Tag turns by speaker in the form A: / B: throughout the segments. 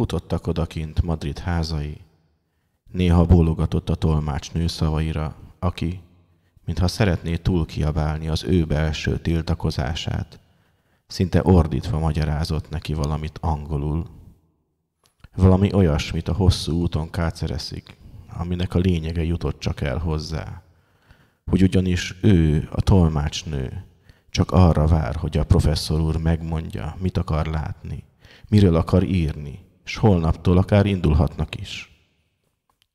A: Futottak odakint Madrid házai, néha bólogatott a tolmács nőszavaira, aki, mintha szeretné túlkiabálni az ő belső tiltakozását, szinte ordítva magyarázott neki valamit angolul. Valami olyasmit a hosszú úton kácereszig, aminek a lényege jutott csak el hozzá. Hogy ugyanis ő, a tolmácsnő, csak arra vár, hogy a professzor úr megmondja, mit akar látni, miről akar írni, és holnaptól akár indulhatnak is.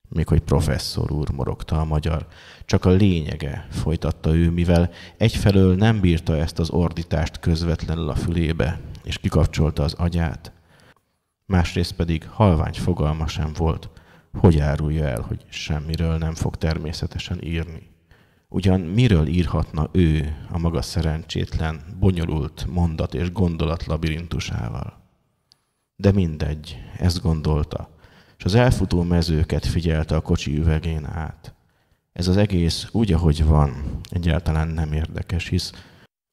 A: Még hogy professzor úr morogta a magyar. Csak a lényege, folytatta ő, mivel egyfelől nem bírta ezt az ordítást közvetlenül a fülébe, és kikapcsolta az agyát, másrészt pedig halvány fogalma sem volt, hogy árulja el, hogy semmiről nem fog természetesen írni. Ugyan miről írhatna ő a maga szerencsétlen, bonyolult mondat és gondolat labirintusával? De mindegy, ezt gondolta, és az elfutó mezőket figyelte a kocsi üvegén át. Ez az egész úgy, ahogy van, egyáltalán nem érdekes, hisz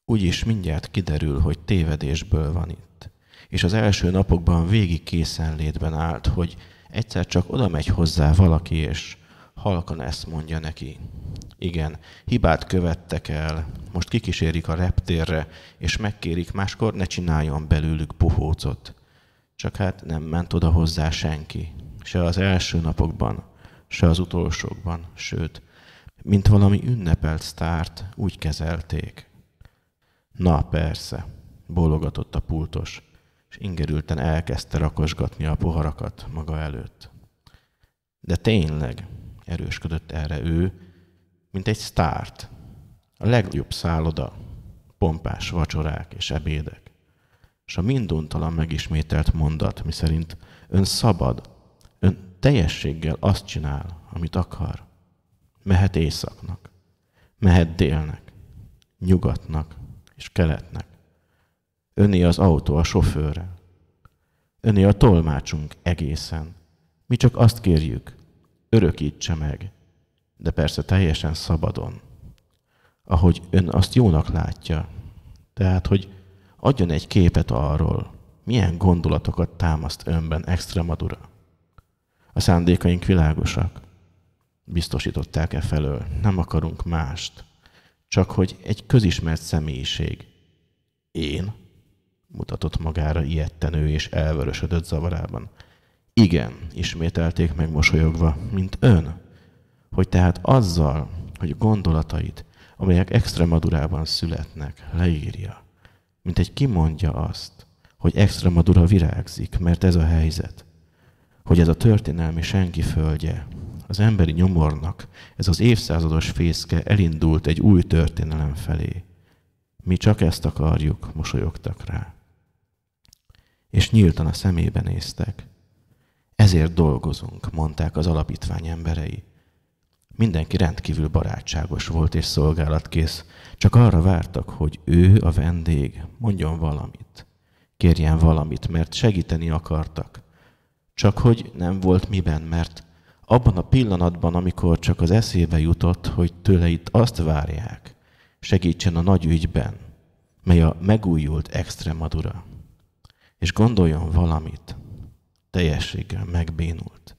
A: úgyis mindjárt kiderül, hogy tévedésből van itt. És az első napokban végig készenlétben állt, hogy egyszer csak oda megy hozzá valaki, és halkan ezt mondja neki. Igen, hibát követtek el, most kikísérik a reptérre, és megkérik, máskor ne csináljon belőlük puhócot. Csak hát nem ment oda hozzá senki. Se az első napokban, se az utolsókban, sőt, mint valami ünnepelt sztárt úgy kezelték. Na persze, bólogatott a pultos, és ingerülten elkezdte rakosgatni a poharakat maga előtt. De tényleg, erősködött erre ő, mint egy sztárt. A legjobb szálloda, pompás vacsorák és ebédek és a minduntalan megismételt mondat, miszerint ön szabad, ön teljességgel azt csinál, amit akar. Mehet éjszaknak, mehet délnek, nyugatnak és keletnek. Öné az autó a sofőrrel. Öné a tolmácsunk egészen. Mi csak azt kérjük, örökítse meg, de persze teljesen szabadon. Ahogy ön azt jónak látja. Tehát, hogy adjon egy képet arról, milyen gondolatokat támaszt önben Extremadura. A szándékaink világosak. Biztosították-e felől, nem akarunk mást, csak hogy egy közismert személyiség. Én? mutatott magára ilyetten ő és elvörösödött zavarában. Igen, ismételték meg mosolyogva, mint ön. Hogy tehát azzal, hogy gondolatait, amelyek extremadurában születnek, leírja, mint egy kimondja azt, hogy Extremadura virágzik, mert ez a helyzet, hogy ez a történelmi senki földje, az emberi nyomornak, ez az évszázados fészke elindult egy új történelem felé. Mi csak ezt akarjuk, mosolyogtak rá. És nyíltan a szemébe néztek. Ezért dolgozunk, mondták az alapítvány emberei. Mindenki rendkívül barátságos volt és szolgálatkész, csak arra vártak, hogy ő, a vendég, mondjon valamit, kérjen valamit, mert segíteni akartak. Csak hogy nem volt miben, mert abban a pillanatban, amikor csak az eszébe jutott, hogy tőle itt azt várják, segítsen a nagy ügyben, mely a megújult extremadura, és gondoljon valamit, teljességgel megbénult.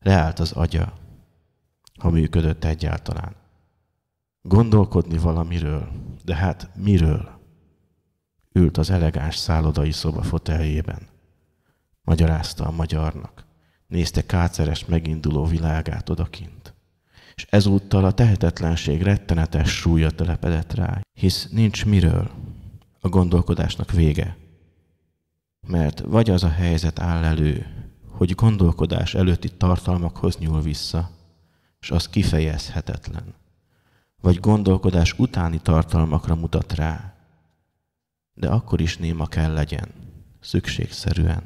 A: Leállt az agya, ha működött egyáltalán. Gondolkodni valamiről, de hát miről? Ült az elegáns szállodai szoba foteljében. Magyarázta a magyarnak. Nézte kátszeres meginduló világát odakint. És ezúttal a tehetetlenség rettenetes súlya telepedett rá, hisz nincs miről. A gondolkodásnak vége. Mert vagy az a helyzet áll elő, hogy gondolkodás előtti tartalmakhoz nyúl vissza, és az kifejezhetetlen. Vagy gondolkodás utáni tartalmakra mutat rá, de akkor is néma kell legyen, szükségszerűen.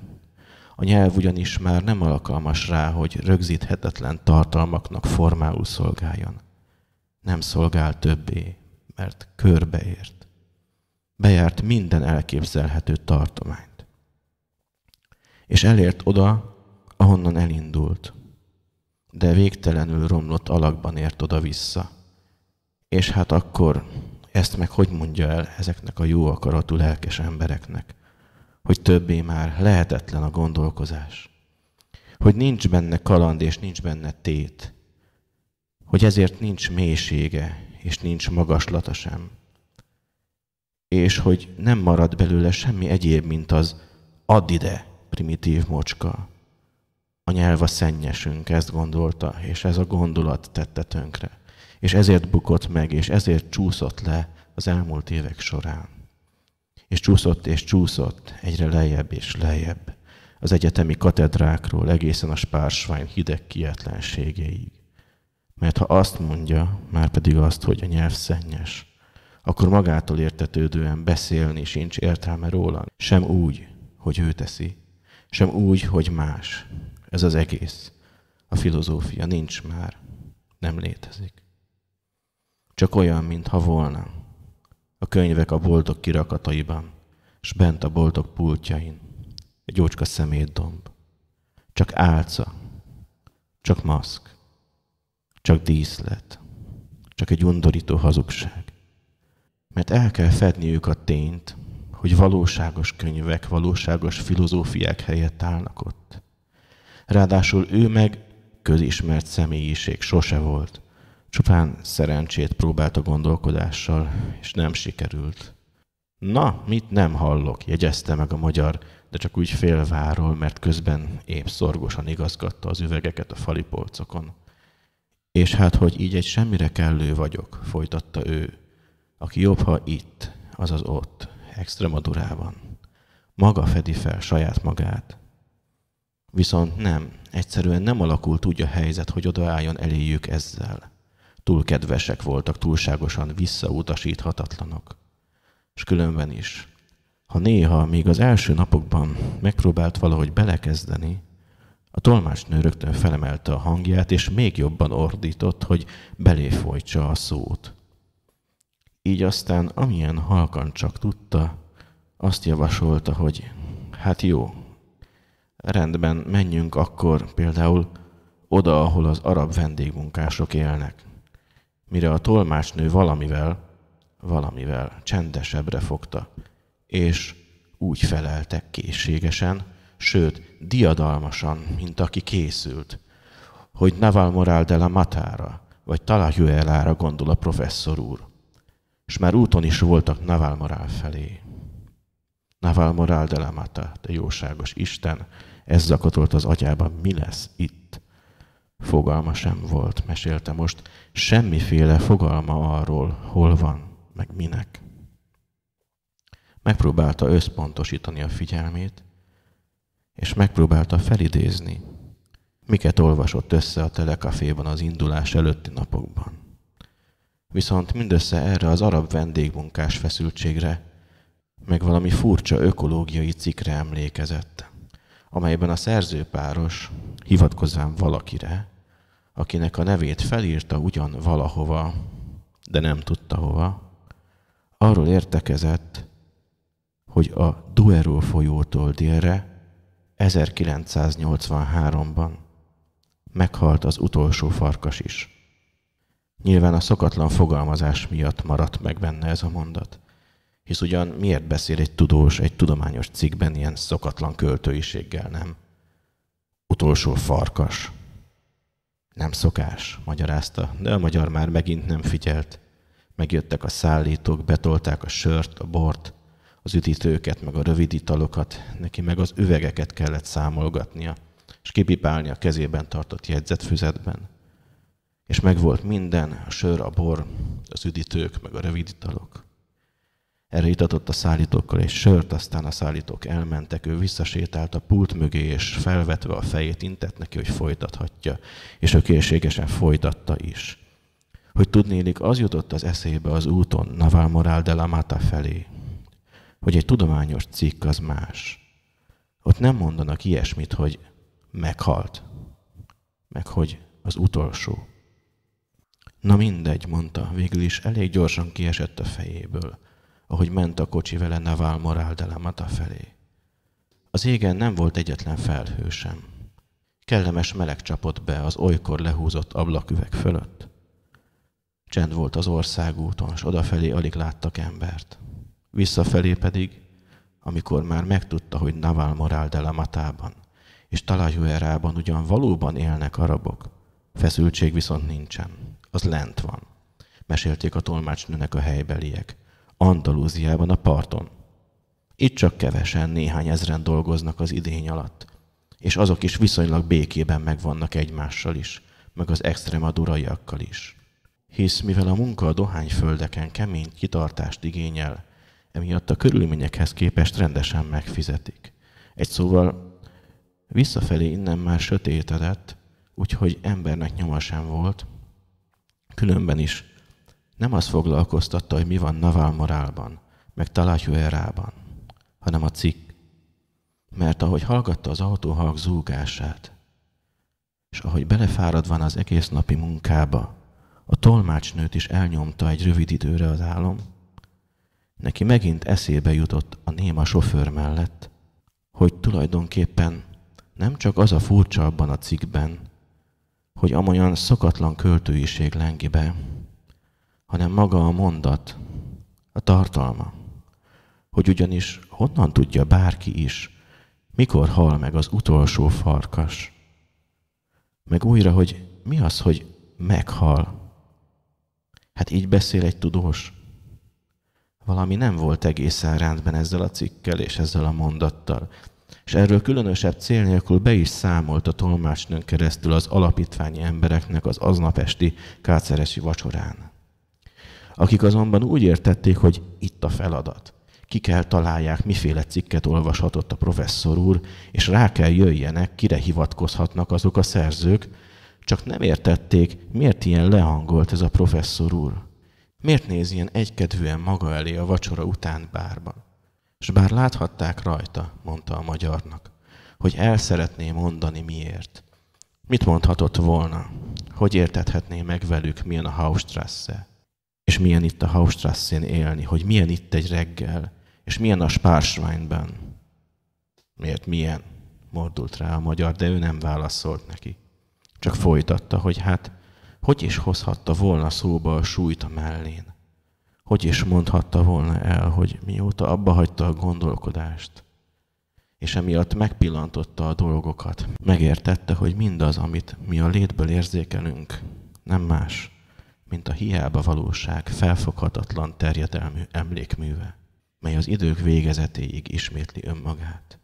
A: A nyelv ugyanis már nem alkalmas rá, hogy rögzíthetetlen tartalmaknak formául szolgáljon. Nem szolgál többé, mert körbeért. Bejárt minden elképzelhető tartományt. És elért oda, ahonnan elindult – de végtelenül romlott alakban ért oda-vissza. És hát akkor ezt meg hogy mondja el ezeknek a jó akaratú lelkes embereknek, hogy többé már lehetetlen a gondolkozás, hogy nincs benne kaland és nincs benne tét, hogy ezért nincs mélysége és nincs magaslata sem, és hogy nem marad belőle semmi egyéb, mint az add ide primitív mocska, a nyelv a szennyesünk, ezt gondolta, és ez a gondolat tette tönkre. És ezért bukott meg, és ezért csúszott le az elmúlt évek során. És csúszott és csúszott, egyre lejjebb és lejjebb, az egyetemi katedrákról egészen a spársvány hideg kietlenségéig. Mert ha azt mondja, már pedig azt, hogy a nyelv szennyes, akkor magától értetődően beszélni sincs értelme róla, sem úgy, hogy ő teszi, sem úgy, hogy más, ez az egész. A filozófia nincs már. Nem létezik. Csak olyan, mintha volna. A könyvek a boltok kirakataiban, s bent a boltok pultjain. Egy ócska szemétdomb. Csak álca. Csak maszk. Csak díszlet. Csak egy undorító hazugság. Mert el kell fedniük a tényt, hogy valóságos könyvek, valóságos filozófiák helyett állnak ott. Ráadásul ő meg közismert személyiség sose volt. Csupán szerencsét próbált a gondolkodással, és nem sikerült. Na, mit nem hallok, jegyezte meg a magyar, de csak úgy félváról, mert közben épp szorgosan igazgatta az üvegeket a fali polcokon. És hát, hogy így egy semmire kellő vagyok, folytatta ő, aki jobb, ha itt, azaz ott, Extremadurában. Maga fedi fel saját magát, Viszont nem, egyszerűen nem alakult úgy a helyzet, hogy odaálljon eléjük ezzel. Túl kedvesek voltak, túlságosan visszautasíthatatlanok. És különben is. Ha néha, még az első napokban megpróbált valahogy belekezdeni, a tolmácsnő rögtön felemelte a hangját, és még jobban ordított, hogy beléfolytsa a szót. Így aztán, amilyen halkan csak tudta, azt javasolta, hogy hát jó, Rendben, menjünk akkor például oda, ahol az arab vendégmunkások élnek. Mire a tolmácsnő valamivel, valamivel csendesebbre fogta, és úgy feleltek készségesen, sőt, diadalmasan, mint aki készült, hogy Naval Moral de la Matára, vagy Talajuelára gondol a professzor úr. És már úton is voltak Naval Moral felé. Naval moral de la mata, de jóságos Isten, ez zakatolt az agyában, mi lesz itt? Fogalma sem volt, mesélte most, semmiféle fogalma arról, hol van, meg minek. Megpróbálta összpontosítani a figyelmét, és megpróbálta felidézni, miket olvasott össze a telekaféban az indulás előtti napokban. Viszont mindössze erre az arab vendégmunkás feszültségre meg valami furcsa ökológiai cikkre emlékezett, amelyben a szerzőpáros, hivatkozván valakire, akinek a nevét felírta ugyan valahova, de nem tudta hova, arról értekezett, hogy a Duero folyótól délre 1983-ban meghalt az utolsó farkas is. Nyilván a szokatlan fogalmazás miatt maradt meg benne ez a mondat. Hisz ugyan miért beszél egy tudós egy tudományos cikkben ilyen szokatlan költőiséggel, nem? Utolsó farkas. Nem szokás, magyarázta, de a magyar már megint nem figyelt. Megjöttek a szállítók, betolták a sört, a bort, az üdítőket, meg a rövid italokat, neki meg az üvegeket kellett számolgatnia, és kipipálni a kezében tartott jegyzetfüzetben. És megvolt minden, a sör, a bor, az üdítők, meg a rövid italok. Erre itatott a szállítókkal egy sört, aztán a szállítók elmentek, ő visszasétált a pult mögé, és felvetve a fejét intett neki, hogy folytathatja, és ő készségesen folytatta is. Hogy tudnélik, az jutott az eszébe az úton Naval Morál de la Mata felé, hogy egy tudományos cikk az más. Ott nem mondanak ilyesmit, hogy meghalt, meg hogy az utolsó. Na mindegy, mondta, végül is elég gyorsan kiesett a fejéből – ahogy ment a kocsi vele Naval Morál de felé. Az égen nem volt egyetlen felhő sem. Kellemes meleg csapott be az olykor lehúzott ablaküveg fölött. Csend volt az országúton, s odafelé alig láttak embert. Visszafelé pedig, amikor már megtudta, hogy Naval Morál de la és Talajuerában ugyan valóban élnek arabok, feszültség viszont nincsen, az lent van mesélték a tolmácsnőnek a helybeliek, Andalúziában a parton. Itt csak kevesen, néhány ezren dolgoznak az idény alatt, és azok is viszonylag békében megvannak egymással is, meg az duraiakkal is. Hisz mivel a munka a dohányföldeken kemény kitartást igényel, emiatt a körülményekhez képest rendesen megfizetik. Egy szóval visszafelé innen már sötétedett, úgyhogy embernek nyoma sem volt, különben is nem az foglalkoztatta, hogy mi van Naval Morálban, meg Erában, hanem a cikk. Mert ahogy hallgatta az autóhalk zúgását, és ahogy van az egész napi munkába, a tolmácsnőt is elnyomta egy rövid időre az álom, neki megint eszébe jutott a néma sofőr mellett, hogy tulajdonképpen nem csak az a furcsa abban a cikkben, hogy amolyan szokatlan költőiség be, hanem maga a mondat, a tartalma. Hogy ugyanis honnan tudja bárki is, mikor hal meg az utolsó farkas. Meg újra, hogy mi az, hogy meghal. Hát így beszél egy tudós. Valami nem volt egészen rendben ezzel a cikkel és ezzel a mondattal. És erről különösebb cél nélkül be is számolt a tolmácsnőn keresztül az alapítványi embereknek az aznap esti káceresi vacsorán akik azonban úgy értették, hogy itt a feladat. Ki kell találják, miféle cikket olvashatott a professzor úr, és rá kell jöjjenek, kire hivatkozhatnak azok a szerzők, csak nem értették, miért ilyen lehangolt ez a professzor úr. Miért néz ilyen egykedvűen maga elé a vacsora után bárban? és bár láthatták rajta, mondta a magyarnak, hogy el szeretné mondani miért. Mit mondhatott volna? Hogy értethetné meg velük, milyen a Haustrasse? és milyen itt a Haustrasszén élni, hogy milyen itt egy reggel, és milyen a Spársványban. Miért milyen? Mordult rá a magyar, de ő nem válaszolt neki. Csak folytatta, hogy hát, hogy is hozhatta volna szóba a súlyt a mellén? Hogy is mondhatta volna el, hogy mióta abba hagyta a gondolkodást? És emiatt megpillantotta a dolgokat. Megértette, hogy mindaz, amit mi a létből érzékelünk, nem más, mint a hiába valóság felfoghatatlan terjedelmű emlékműve, mely az idők végezetéig ismétli önmagát.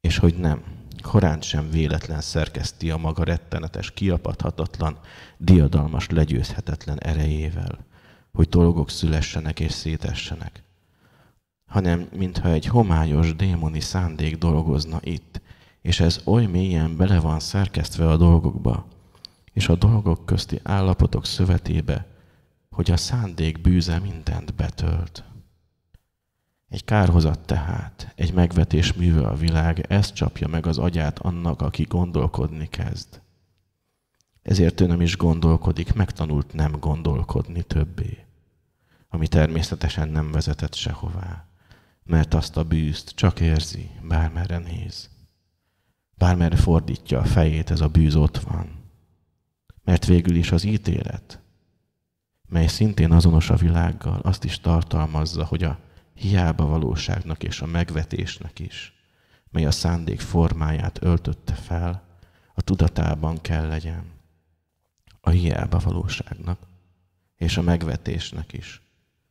A: És hogy nem, korán sem véletlen szerkeszti a maga rettenetes, kiapadhatatlan, diadalmas, legyőzhetetlen erejével, hogy dolgok szülessenek és szétessenek, hanem mintha egy homályos démoni szándék dolgozna itt, és ez oly mélyen bele van szerkesztve a dolgokba, és a dolgok közti állapotok szövetébe, hogy a szándék bűze mindent betölt. Egy kárhozat tehát, egy megvetés műve a világ, ezt csapja meg az agyát annak, aki gondolkodni kezd. Ezért ő nem is gondolkodik, megtanult nem gondolkodni többé, ami természetesen nem vezetett sehová, mert azt a bűzt csak érzi, bármerre néz. Bármerre fordítja a fejét, ez a bűz ott van mert végül is az ítélet, mely szintén azonos a világgal, azt is tartalmazza, hogy a hiába valóságnak és a megvetésnek is, mely a szándék formáját öltötte fel, a tudatában kell legyen. A hiába valóságnak és a megvetésnek is.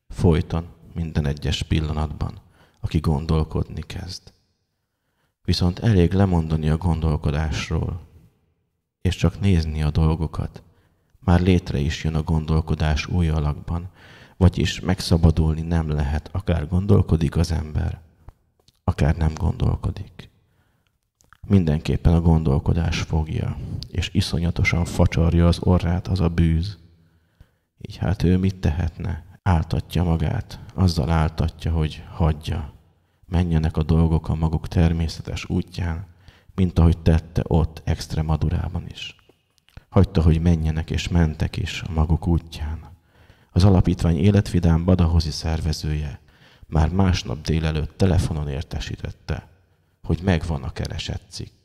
A: Folyton, minden egyes pillanatban, aki gondolkodni kezd. Viszont elég lemondani a gondolkodásról, és csak nézni a dolgokat. Már létre is jön a gondolkodás új alakban, vagyis megszabadulni nem lehet, akár gondolkodik az ember, akár nem gondolkodik. Mindenképpen a gondolkodás fogja, és iszonyatosan facsarja az orrát az a bűz. Így hát ő mit tehetne? Áltatja magát, azzal áltatja, hogy hagyja. Menjenek a dolgok a maguk természetes útján, mint ahogy tette ott Extremadurában is. Hagyta, hogy menjenek és mentek is a maguk útján. Az alapítvány életvidám badahozi szervezője már másnap délelőtt telefonon értesítette, hogy megvan a keresett cikk.